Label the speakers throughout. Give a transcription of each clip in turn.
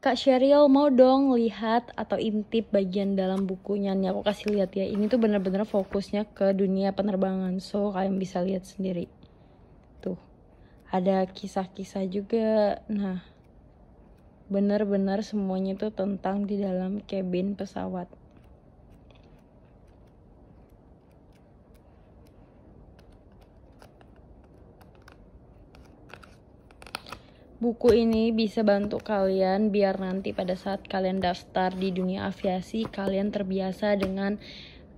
Speaker 1: Kak Sheryl mau dong lihat atau intip bagian dalam bukunya nih aku kasih lihat ya ini tuh bener-bener fokusnya ke dunia penerbangan so kalian bisa lihat sendiri tuh ada kisah-kisah juga nah bener-bener semuanya tuh tentang di dalam cabin pesawat Buku ini bisa bantu kalian biar nanti pada saat kalian daftar di dunia aviasi, kalian terbiasa dengan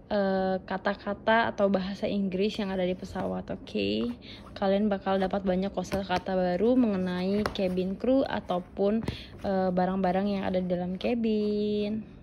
Speaker 1: eh, kata-kata uh, atau bahasa Inggris yang ada di pesawat, oke? Okay? Kalian bakal dapat banyak kosakata baru mengenai cabin crew ataupun eh, barang-barang uh, yang ada di dalam cabin.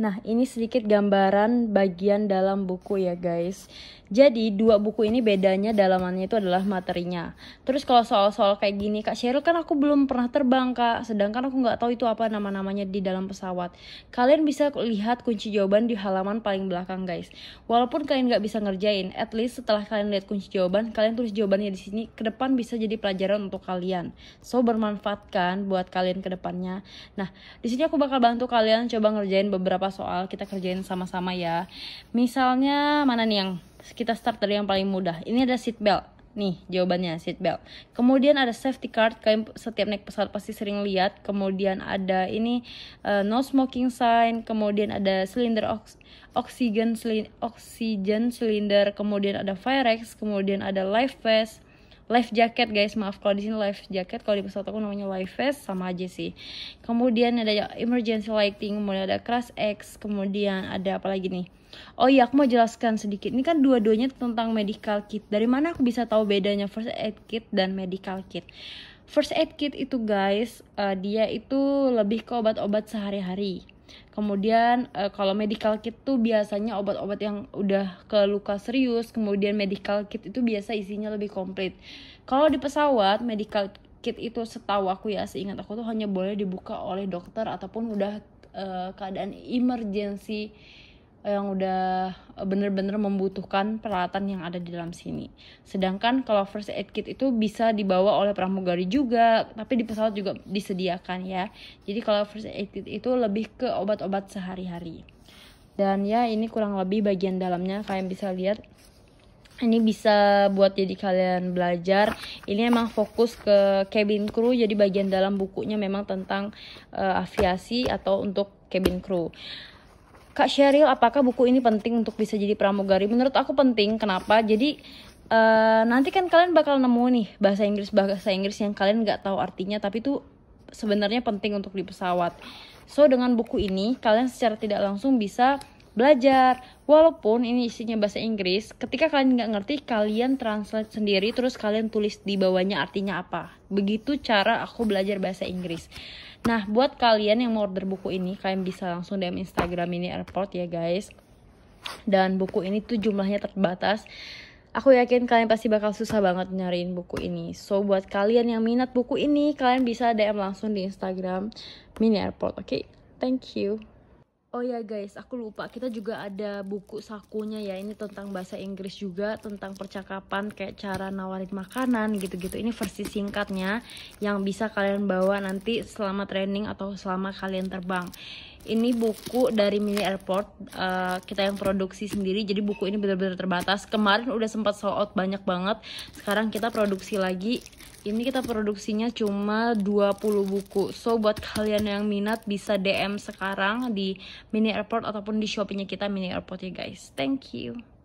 Speaker 1: Nah, ini sedikit gambaran bagian dalam buku ya guys. Jadi, dua buku ini bedanya dalamannya itu adalah materinya. Terus kalau soal-soal kayak gini, Kak Cheryl kan aku belum pernah terbang Kak, sedangkan aku nggak tahu itu apa nama-namanya di dalam pesawat. Kalian bisa lihat kunci jawaban di halaman paling belakang guys. Walaupun kalian nggak bisa ngerjain, at least setelah kalian lihat kunci jawaban, kalian tulis jawabannya di sini, ke depan bisa jadi pelajaran untuk kalian. So, bermanfaat kan buat kalian ke depannya. Nah, di sini aku bakal bantu kalian coba ngerjain beberapa soal-soal kita kerjain sama-sama ya. Misalnya mana nih yang kita start dari yang paling mudah. Ini ada seat belt. Nih jawabannya seat belt. Kemudian ada safety card. Kalian setiap naik pesawat pasti sering lihat. Kemudian ada ini uh, no smoking sign. Kemudian ada silinder ox oksigen oksigen silinder. Kemudian ada firex. Kemudian ada life vest life jacket guys maaf kalau di sini life jacket kalau di pesawat aku namanya life vest sama aja sih kemudian ada emergency lighting kemudian ada crash X kemudian ada apa lagi nih Oh iya, aku mau jelaskan sedikit. Ini kan dua-duanya tentang medical kit. Dari mana aku bisa tahu bedanya first aid kit dan medical kit? First aid kit itu guys, uh, dia itu lebih ke obat-obat sehari-hari Kemudian uh, kalau medical kit tuh biasanya obat-obat yang udah ke luka serius, kemudian medical kit itu biasa isinya lebih komplit. Kalau di pesawat medical kit itu setahu aku ya, seingat aku tuh hanya boleh dibuka oleh dokter ataupun udah uh, keadaan emergency yang udah bener-bener membutuhkan peralatan yang ada di dalam sini. Sedangkan kalau first aid kit itu bisa dibawa oleh pramugari juga, tapi di pesawat juga disediakan ya. Jadi kalau first aid kit itu lebih ke obat-obat sehari-hari. Dan ya ini kurang lebih bagian dalamnya kalian bisa lihat. Ini bisa buat jadi kalian belajar. Ini emang fokus ke cabin crew. Jadi bagian dalam bukunya memang tentang uh, aviasi atau untuk cabin crew. Kak Sheryl, apakah buku ini penting untuk bisa jadi pramugari? Menurut aku penting. Kenapa? Jadi uh, nanti kan kalian bakal nemu nih bahasa Inggris bahasa Inggris yang kalian nggak tahu artinya, tapi itu sebenarnya penting untuk di pesawat. So dengan buku ini kalian secara tidak langsung bisa belajar. Walaupun ini isinya bahasa Inggris, ketika kalian nggak ngerti, kalian translate sendiri, terus kalian tulis di bawahnya artinya apa. Begitu cara aku belajar bahasa Inggris. Nah, buat kalian yang mau order buku ini, kalian bisa langsung DM Instagram ini airport ya guys. Dan buku ini tuh jumlahnya terbatas. Aku yakin kalian pasti bakal susah banget nyariin buku ini. So, buat kalian yang minat buku ini, kalian bisa DM langsung di Instagram Mini Airport, oke? Okay? Thank you. Oh ya guys, aku lupa kita juga ada buku sakunya ya. Ini tentang bahasa Inggris juga, tentang percakapan kayak cara nawarin makanan gitu-gitu. Ini versi singkatnya yang bisa kalian bawa nanti selama training atau selama kalian terbang ini buku dari Mini Airport uh, kita yang produksi sendiri jadi buku ini benar-benar terbatas kemarin udah sempat sold out banyak banget sekarang kita produksi lagi ini kita produksinya cuma 20 buku so buat kalian yang minat bisa DM sekarang di Mini Airport ataupun di shopee kita Mini Airport ya guys thank you